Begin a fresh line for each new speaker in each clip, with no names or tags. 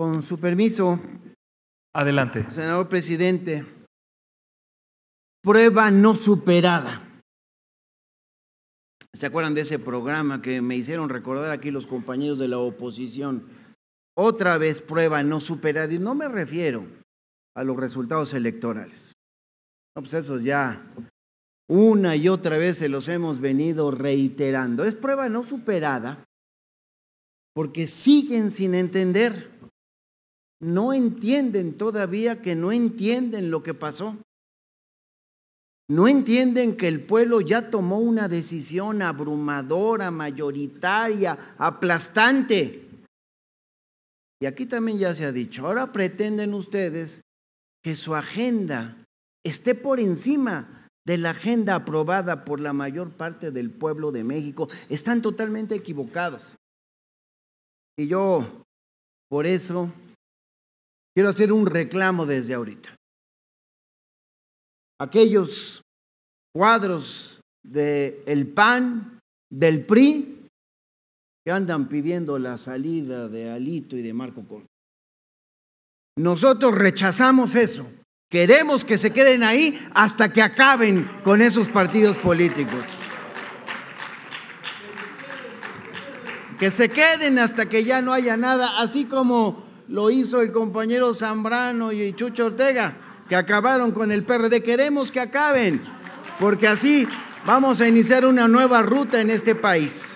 Con su permiso. Adelante. Senador presidente, prueba no superada. ¿Se acuerdan de ese programa que me hicieron recordar aquí los compañeros de la oposición? Otra vez prueba no superada y no me refiero a los resultados electorales. No, pues esos ya una y otra vez se los hemos venido reiterando. Es prueba no superada porque siguen sin entender no entienden todavía que no entienden lo que pasó. No entienden que el pueblo ya tomó una decisión abrumadora, mayoritaria, aplastante. Y aquí también ya se ha dicho, ahora pretenden ustedes que su agenda esté por encima de la agenda aprobada por la mayor parte del pueblo de México. Están totalmente equivocados. Y yo, por eso, Quiero hacer un reclamo desde ahorita. Aquellos cuadros del el PAN, del PRI, que andan pidiendo la salida de Alito y de Marco Cortés. Nosotros rechazamos eso. Queremos que se queden ahí hasta que acaben con esos partidos políticos. Que se queden hasta que ya no haya nada, así como lo hizo el compañero Zambrano y Chucho Ortega, que acabaron con el PRD. Queremos que acaben, porque así vamos a iniciar una nueva ruta en este país.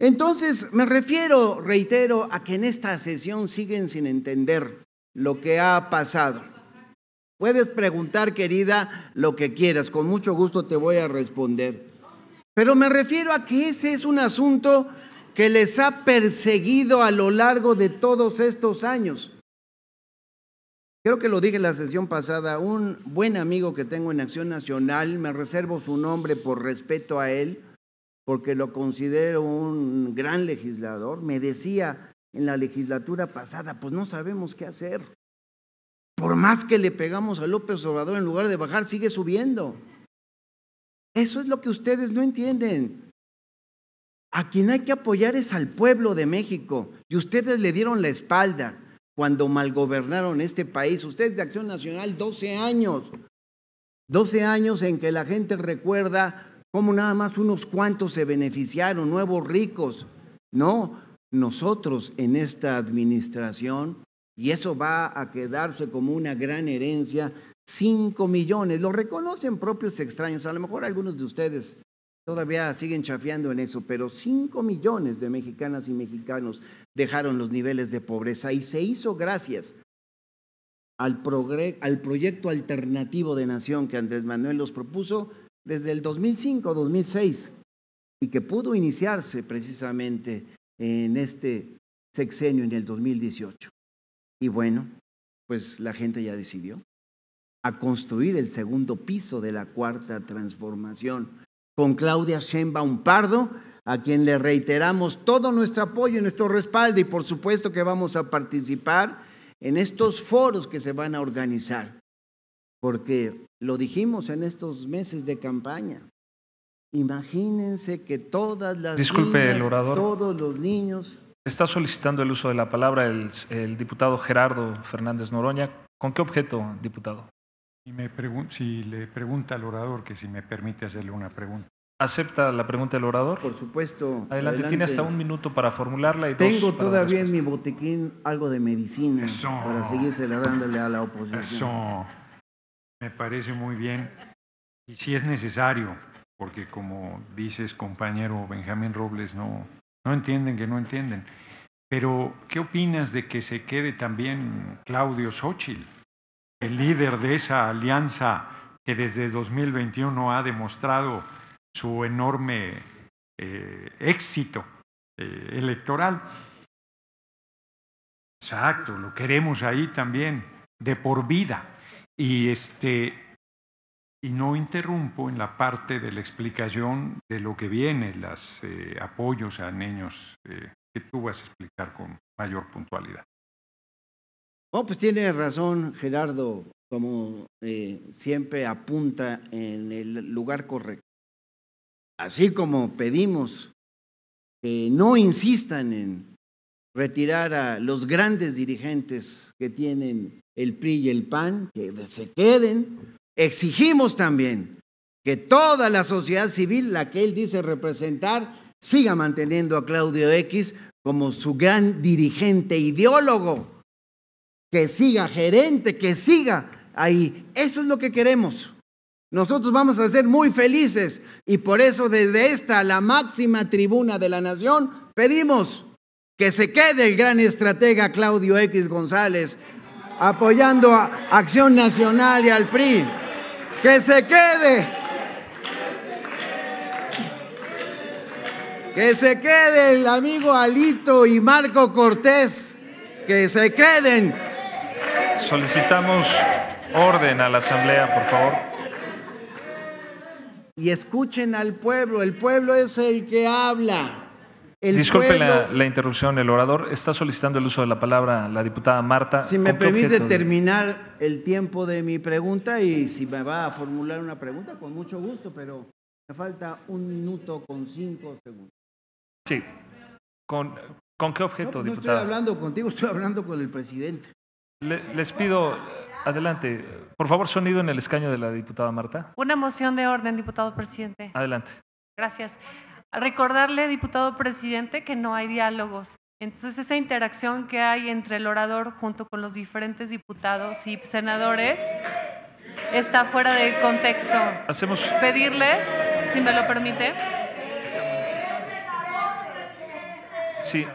Entonces, me refiero, reitero, a que en esta sesión siguen sin entender lo que ha pasado. Puedes preguntar, querida, lo que quieras, con mucho gusto te voy a responder. Pero me refiero a que ese es un asunto que les ha perseguido a lo largo de todos estos años. Creo que lo dije en la sesión pasada, un buen amigo que tengo en Acción Nacional, me reservo su nombre por respeto a él, porque lo considero un gran legislador, me decía en la legislatura pasada, pues no sabemos qué hacer. Por más que le pegamos a López Obrador, en lugar de bajar, sigue subiendo. Eso es lo que ustedes no entienden. A quien hay que apoyar es al pueblo de México. Y ustedes le dieron la espalda cuando malgobernaron este país. Ustedes de Acción Nacional, 12 años. 12 años en que la gente recuerda cómo nada más unos cuantos se beneficiaron, nuevos ricos. No, nosotros en esta administración, y eso va a quedarse como una gran herencia, 5 millones. Lo reconocen propios extraños. A lo mejor algunos de ustedes Todavía siguen chafiando en eso, pero 5 millones de mexicanas y mexicanos dejaron los niveles de pobreza y se hizo gracias al, al proyecto alternativo de nación que Andrés Manuel los propuso desde el 2005-2006 y que pudo iniciarse precisamente en este sexenio, en el 2018. Y bueno, pues la gente ya decidió a construir el segundo piso de la cuarta transformación con Claudia Sheinbaum Pardo, a quien le reiteramos todo nuestro apoyo y nuestro respaldo y por supuesto que vamos a participar en estos foros que se van a organizar, porque lo dijimos en estos meses de campaña. Imagínense que todas las Disculpe, el orador, todos los niños
Está solicitando el uso de la palabra el, el diputado Gerardo Fernández Noroña. ¿Con qué objeto, diputado?
Y me si le pregunta al orador que si me permite hacerle una pregunta. ¿Acepta la pregunta del orador? Por supuesto. Adelante, tiene hasta un minuto para formularla Tengo todavía
en mi botiquín algo de medicina para la dándole a la oposición. Eso.
Me parece muy bien. Y si es necesario, porque como dices, compañero Benjamín Robles, no, no entienden que no entienden. Pero, ¿qué opinas de que se quede también Claudio Xochitl? el líder de esa alianza que desde 2021 ha demostrado su enorme eh, éxito eh, electoral. Exacto, lo queremos ahí también, de por vida. Y, este, y no interrumpo en la parte de la explicación de lo que viene, los eh, apoyos a niños que tú vas a explicar con mayor puntualidad
pues tiene razón Gerardo, como eh, siempre apunta en el lugar correcto. Así como pedimos que no insistan en retirar a los grandes dirigentes que tienen el PRI y el PAN, que se queden, exigimos también que toda la sociedad civil, la que él dice representar, siga manteniendo a Claudio X como su gran dirigente ideólogo que siga gerente, que siga ahí. Eso es lo que queremos. Nosotros vamos a ser muy felices y por eso desde esta, la máxima tribuna de la nación, pedimos que se quede el gran estratega Claudio X González apoyando a Acción Nacional y al PRI. Que se quede. Que se quede el amigo Alito y Marco Cortés. Que se queden solicitamos orden a la asamblea, por favor. Y escuchen al pueblo, el pueblo es el que habla. El Disculpe la,
interrupción, el orador está solicitando el uso de la palabra la diputada Marta. Si me permite
terminar el tiempo de mi pregunta y si me va a formular una pregunta, con mucho gusto, pero me falta un minuto con cinco segundos.
Sí. ¿Con, qué pues objeto, diputada? No estoy hablando
contigo, estoy hablando con el presidente
les pido, adelante, por favor, sonido en el escaño de la diputada Marta.
Una moción de orden, diputado presidente. Adelante. Gracias. Recordarle, diputado presidente, que no hay diálogos. Entonces, esa interacción que hay entre el orador junto con los diferentes diputados y senadores está fuera de contexto. Hacemos. Pedirles, si me lo permite.
Sí.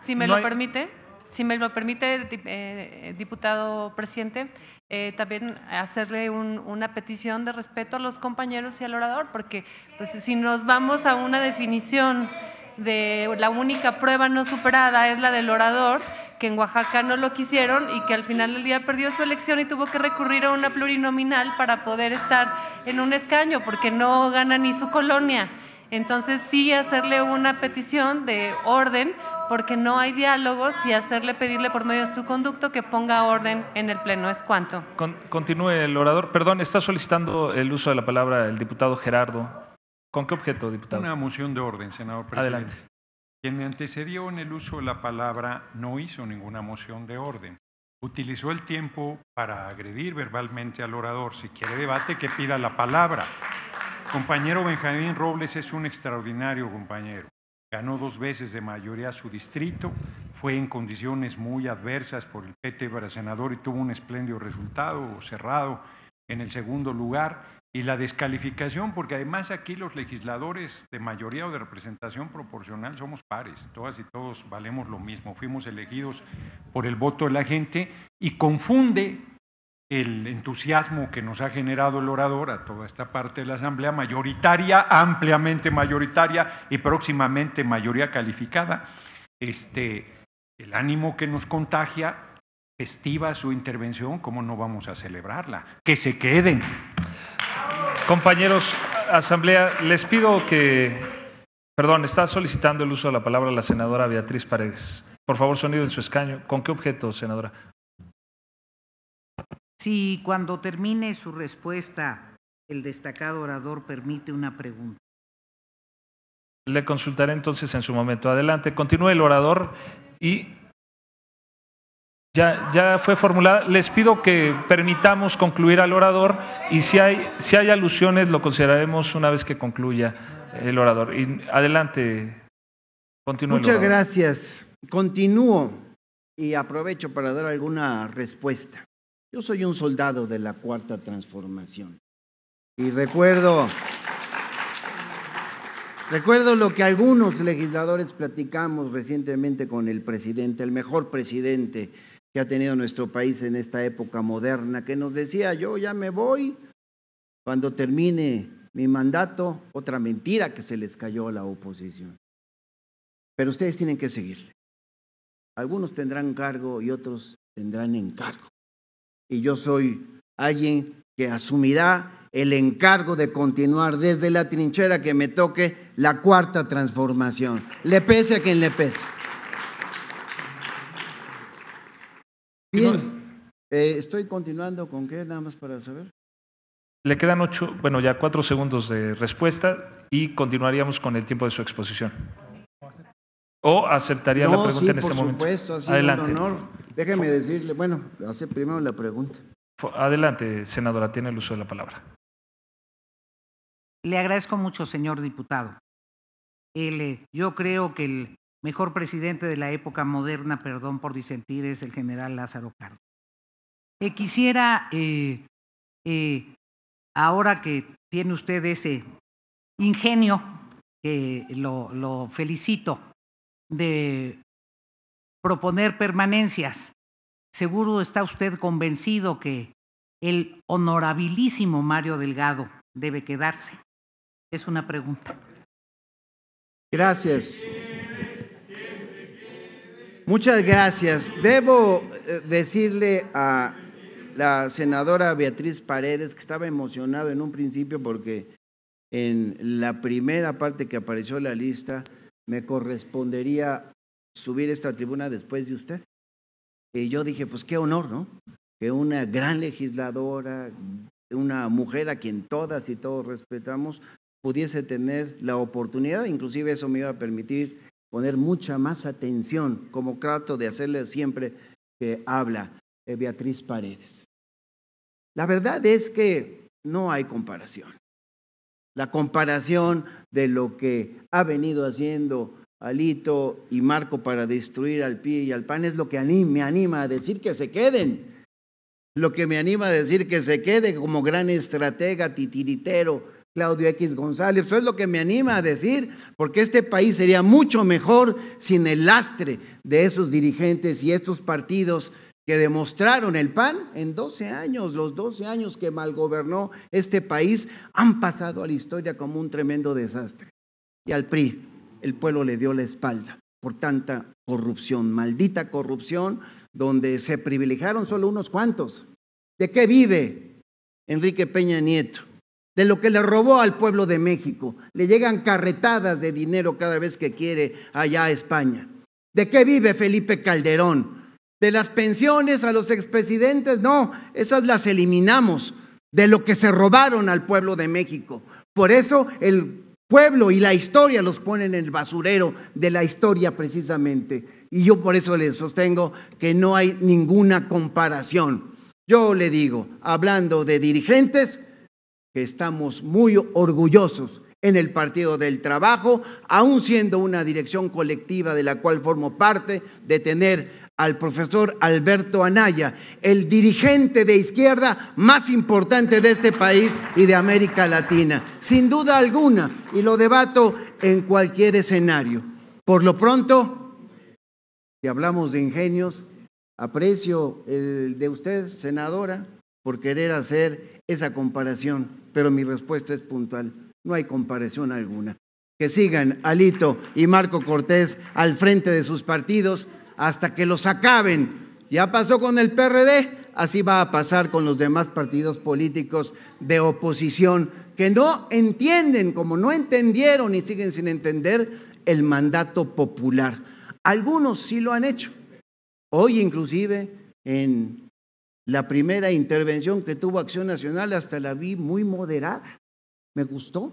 Si me lo
permite. Si me lo permite, eh, eh, diputado presidente, eh, también hacerle una petición de respeto a los compañeros y al orador, porque pues, si nos vamos a una definición de la única prueba no superada es la del orador, que en Oaxaca no lo quisieron y que al final del día perdió su elección y tuvo que recurrir a una plurinominal para poder estar en un escaño, porque no gana ni su colonia. Entonces sí hacerle una petición de orden porque no hay diálogos y hacerle pedirle por medio de su conducto que ponga orden en el Pleno. ¿Es cuanto?
continúe el orador. Perdón, está solicitando el uso de la palabra el diputado Gerardo. ¿Con qué objeto, diputado?
Una moción de orden, senador presidente. Adelante. Quien me antecedió en el uso de la palabra no hizo ninguna moción de orden. Utilizó el tiempo para agredir verbalmente al orador. Si quiere debate, que pida la palabra. Compañero Benjamín Robles es un extraordinario compañero. Ganó dos veces de mayoría su distrito, fue en condiciones muy adversas por el PT para senador y tuvo un espléndido resultado, cerrado en el segundo lugar. Y la descalificación, porque además aquí los legisladores de mayoría o de representación proporcional somos pares, todas y todos valemos lo mismo, fuimos elegidos por el voto de la gente y confunde el entusiasmo que nos ha generado el orador a toda esta parte de la Asamblea, mayoritaria, ampliamente mayoritaria y próximamente mayoría calificada, este, el ánimo que nos contagia, festiva su intervención, ¿cómo no vamos a celebrarla? Que se queden. Compañeros, Asamblea, les pido que,
perdón, está solicitando el uso de la palabra la senadora Beatriz Paredes. Por favor, sonido en su
escaño. ¿Con qué
objeto, senadora?
Si cuando termine su respuesta el destacado orador permite una pregunta.
Le consultaré entonces en su momento. Adelante, continúe el orador y ya, fue formulada. Les pido que permitamos concluir al orador y si hay, si hay alusiones lo consideraremos una vez que concluya el orador. adelante, continúe. Muchas
gracias. Continúo y aprovecho para dar alguna respuesta. Yo soy un soldado de la cuarta transformación. Y recuerdo, recuerdo lo que algunos legisladores platicamos recientemente con el presidente, el mejor presidente que ha tenido nuestro país en esta época moderna, que nos decía, yo ya me voy cuando termine mi mandato, otra mentira que se les cayó a la oposición. Pero ustedes tienen que seguirle. Algunos tendrán cargo y otros tendrán encargo y yo soy alguien que asumirá el encargo de continuar desde la trinchera que me toque la cuarta transformación, le pese a quien le pese. Bien, eh, estoy continuando con qué, nada más para saber.
Le quedan ocho, bueno, ya cuatro segundos de respuesta y continuaríamos con el tiempo de su exposición. ¿O aceptaría la pregunta en ese por momento? Supuesto, ha sido Un honor.
Déjeme decirle, bueno, hace primero la pregunta.
Adelante, senadora,
tiene el uso de la palabra. Le agradezco mucho, señor diputado. Eh, yo creo que el mejor presidente de la época moderna, perdón por disentir, es el general Lázaro Cárdenas. Eh, quisiera, eh, ahora que tiene usted ese ingenio, que lo felicito, de proponer
permanencias. Seguro está usted convencido que el honorabilísimo Mario Delgado debe quedarse. Es una pregunta.
Gracias. Muchas gracias. Debo eh, decirle a la senadora Beatriz Paredes que estaba emocionado en un principio porque en la primera parte que apareció la lista me correspondería subir esta tribuna después de usted. Y yo dije, pues qué honor, ¿no? Que una gran legisladora, una mujer a quien todas y todos respetamos, pudiese tener la oportunidad, inclusive eso me iba a permitir poner mucha más atención, como trato de hacerle siempre que habla eh, Beatriz Paredes. La verdad es que no hay comparación la comparación de lo que ha venido haciendo Alito y Marco para destruir al pie y al pan es lo que me anima a decir que se queden. Lo que me anima a decir que se quede como gran estratega titiritero Claudio X González. Eso es lo que me anima a decir, porque este país sería mucho mejor sin el lastre de esos dirigentes y estos partidos que demostraron el PAN en 12 años, los 12 años que malgobernó este país, han pasado a la historia como un tremendo desastre. Y al PRI, el pueblo le dio la espalda por tanta corrupción, maldita corrupción, donde se privilegiaron solo unos cuantos. ¿De qué vive Enrique Peña Nieto? De lo que le robó al pueblo de México. Le llegan carretadas de dinero cada vez que quiere allá a España. ¿De qué vive Felipe Calderón? de las pensiones a los expresidentes, no, esas las eliminamos de lo que se robaron al pueblo de México. Por eso el pueblo y la historia los ponen en el basurero de la historia precisamente. Y yo por eso les sostengo que no hay ninguna comparación. Yo le digo, hablando de dirigentes, que estamos muy orgullosos en el Partido del Trabajo, aún siendo una dirección colectiva de la cual formo parte, de tener al profesor Alberto Anaya, el dirigente de izquierda más importante de este país y de América Latina, sin duda alguna, y lo debato en cualquier escenario. Por lo pronto, si hablamos de ingenios, aprecio el de usted, senadora, por querer hacer esa comparación, pero mi respuesta es puntual, no hay comparación alguna. Que sigan Alito y Marco Cortés al frente de sus partidos hasta que los acaben. Ya pasó con el PRD, así va a pasar con los demás partidos políticos de oposición que no entienden, como no entendieron y siguen sin entender, el mandato popular. Algunos sí lo han hecho. Hoy inclusive en la primera intervención que tuvo Acción Nacional hasta la vi muy moderada. Me gustó.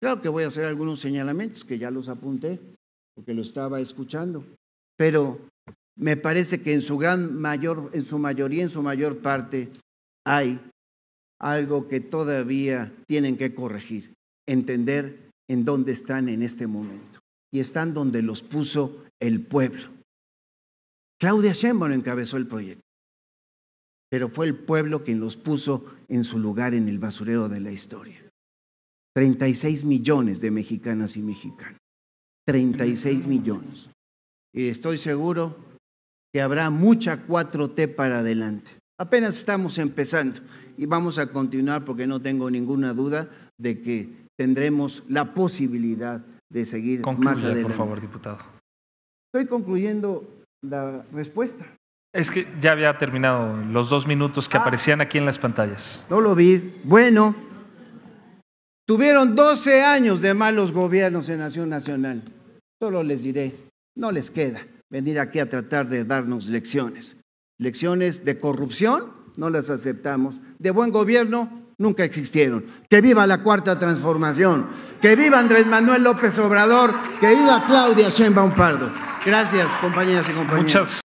Claro que voy a hacer algunos señalamientos que ya los apunté porque lo estaba escuchando pero me parece que en su gran mayor, en su mayoría, en su mayor parte, hay algo que todavía tienen que corregir, entender en dónde están en este momento. Y están donde los puso el pueblo. Claudia Sheinbaum encabezó el proyecto, pero fue el pueblo quien los puso en su lugar en el basurero de la historia. 36 millones de mexicanas y mexicanos. 36 millones y estoy seguro que habrá mucha 4T para adelante. Apenas estamos empezando y vamos a continuar porque no tengo ninguna duda de que tendremos la posibilidad de seguir más adelante. Por favor, diputado. Estoy concluyendo la respuesta.
Es que ya había terminado los dos minutos que ah. aparecían aquí en las pantallas.
No lo vi. Bueno, tuvieron 12 años de malos gobiernos en Nación Nacional. Solo les diré no les queda venir aquí a tratar de darnos lecciones. Lecciones de corrupción no las aceptamos, de buen gobierno nunca existieron. Que viva la cuarta transformación, que viva Andrés Manuel López Obrador, que viva Claudia Sheinbaum Pardo. Gracias, compañeras y compañeros. Muchas